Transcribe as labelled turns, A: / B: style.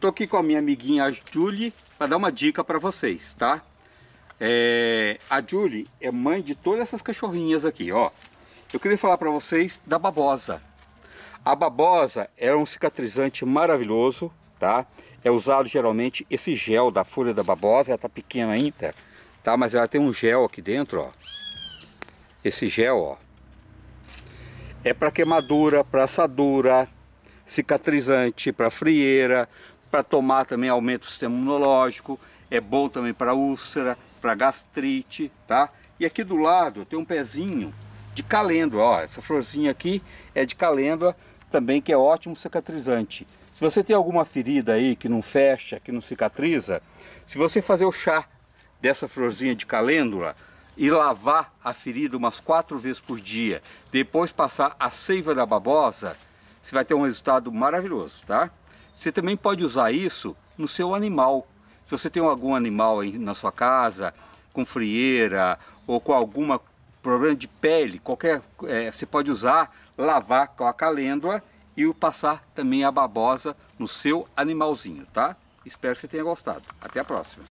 A: Tô aqui com a minha amiguinha Julie para dar uma dica para vocês, tá? É, a Julie é mãe de todas essas cachorrinhas aqui, ó. Eu queria falar para vocês da babosa. A babosa é um cicatrizante maravilhoso, tá? É usado geralmente esse gel da folha da babosa, ela tá pequena ainda, tá? Mas ela tem um gel aqui dentro, ó. Esse gel, ó. É para queimadura, para assadura, cicatrizante, para frieira, para tomar também aumenta o sistema imunológico, é bom também para úlcera, para gastrite, tá? E aqui do lado tem um pezinho de calêndula, ó, essa florzinha aqui é de calêndula também que é ótimo cicatrizante. Se você tem alguma ferida aí que não fecha, que não cicatriza, se você fazer o chá dessa florzinha de calêndula e lavar a ferida umas quatro vezes por dia, depois passar a seiva da babosa, você vai ter um resultado maravilhoso, tá? Você também pode usar isso no seu animal. Se você tem algum animal aí na sua casa, com frieira ou com algum problema de pele, qualquer, é, você pode usar, lavar com a calêndula e passar também a babosa no seu animalzinho, tá? Espero que você tenha gostado. Até a próxima.